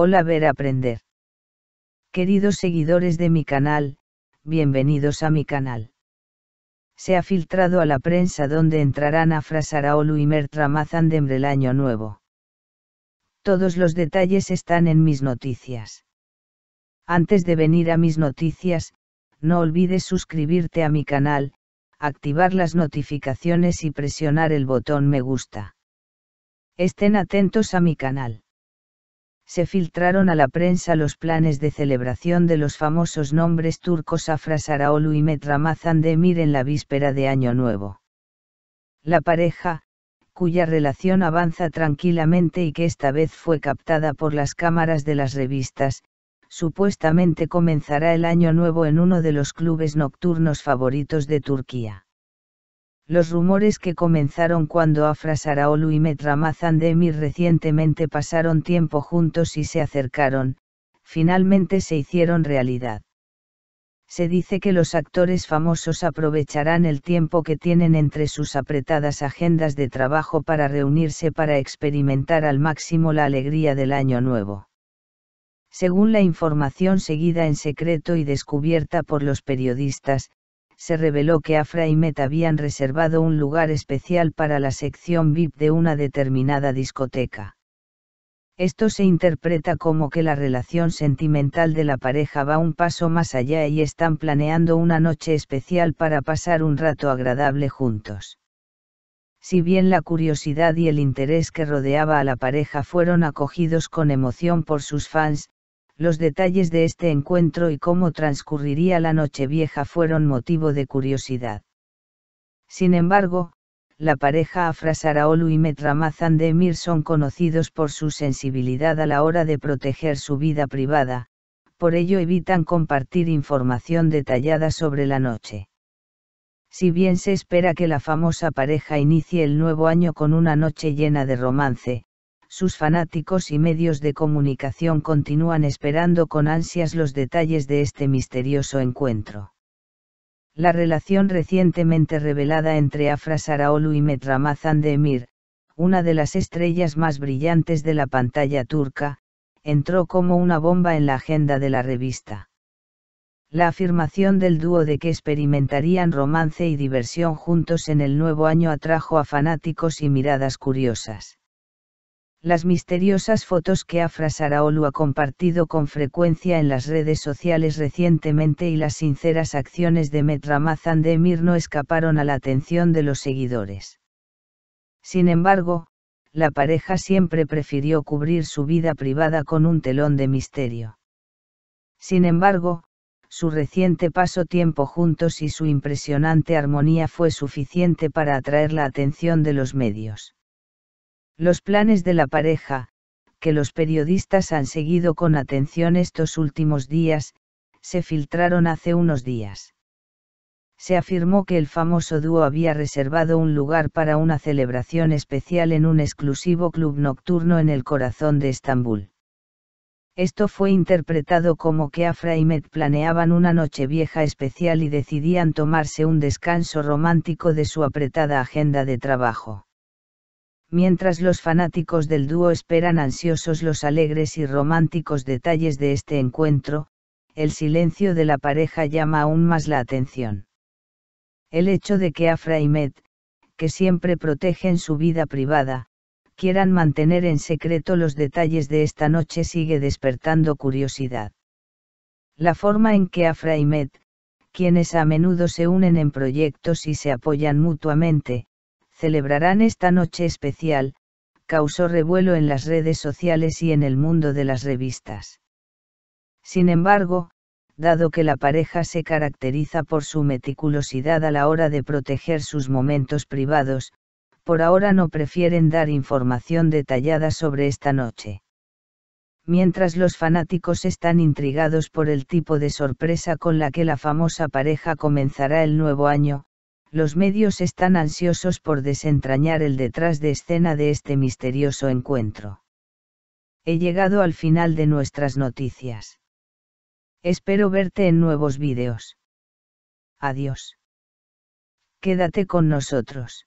Hola Ver Aprender. Queridos seguidores de mi canal, bienvenidos a mi canal. Se ha filtrado a la prensa donde entrarán a Saraolu y Mertra Mazandembre el año nuevo. Todos los detalles están en mis noticias. Antes de venir a mis noticias, no olvides suscribirte a mi canal, activar las notificaciones y presionar el botón me gusta. Estén atentos a mi canal se filtraron a la prensa los planes de celebración de los famosos nombres turcos Afra Araolu y Metramazan de en la víspera de Año Nuevo. La pareja, cuya relación avanza tranquilamente y que esta vez fue captada por las cámaras de las revistas, supuestamente comenzará el año nuevo en uno de los clubes nocturnos favoritos de Turquía los rumores que comenzaron cuando Afra Saraolu y Metramazan Demi recientemente pasaron tiempo juntos y se acercaron, finalmente se hicieron realidad. Se dice que los actores famosos aprovecharán el tiempo que tienen entre sus apretadas agendas de trabajo para reunirse para experimentar al máximo la alegría del año nuevo. Según la información seguida en secreto y descubierta por los periodistas, se reveló que Afra y Met habían reservado un lugar especial para la sección VIP de una determinada discoteca. Esto se interpreta como que la relación sentimental de la pareja va un paso más allá y están planeando una noche especial para pasar un rato agradable juntos. Si bien la curiosidad y el interés que rodeaba a la pareja fueron acogidos con emoción por sus fans, los detalles de este encuentro y cómo transcurriría la noche vieja fueron motivo de curiosidad. Sin embargo, la pareja Afra y Metramazan de Emir son conocidos por su sensibilidad a la hora de proteger su vida privada, por ello evitan compartir información detallada sobre la noche. Si bien se espera que la famosa pareja inicie el nuevo año con una noche llena de romance, sus fanáticos y medios de comunicación continúan esperando con ansias los detalles de este misterioso encuentro. La relación recientemente revelada entre Afra Saraolu y Metramazan de Emir, una de las estrellas más brillantes de la pantalla turca, entró como una bomba en la agenda de la revista. La afirmación del dúo de que experimentarían romance y diversión juntos en el nuevo año atrajo a fanáticos y miradas curiosas las misteriosas fotos que Afra Saraolu ha compartido con frecuencia en las redes sociales recientemente y las sinceras acciones de Metramazan de no escaparon a la atención de los seguidores. Sin embargo, la pareja siempre prefirió cubrir su vida privada con un telón de misterio. Sin embargo, su reciente paso tiempo juntos y su impresionante armonía fue suficiente para atraer la atención de los medios los planes de la pareja, que los periodistas han seguido con atención estos últimos días, se filtraron hace unos días. Se afirmó que el famoso dúo había reservado un lugar para una celebración especial en un exclusivo club nocturno en el corazón de Estambul. Esto fue interpretado como que Afra y planeaban una noche vieja especial y decidían tomarse un descanso romántico de su apretada agenda de trabajo mientras los fanáticos del dúo esperan ansiosos los alegres y románticos detalles de este encuentro, el silencio de la pareja llama aún más la atención. El hecho de que Afra y que siempre protegen su vida privada, quieran mantener en secreto los detalles de esta noche sigue despertando curiosidad. La forma en que Afra y quienes a menudo se unen en proyectos y se apoyan mutuamente, celebrarán esta noche especial, causó revuelo en las redes sociales y en el mundo de las revistas. Sin embargo, dado que la pareja se caracteriza por su meticulosidad a la hora de proteger sus momentos privados, por ahora no prefieren dar información detallada sobre esta noche. Mientras los fanáticos están intrigados por el tipo de sorpresa con la que la famosa pareja comenzará el nuevo año, los medios están ansiosos por desentrañar el detrás de escena de este misterioso encuentro. He llegado al final de nuestras noticias. Espero verte en nuevos vídeos. Adiós. Quédate con nosotros.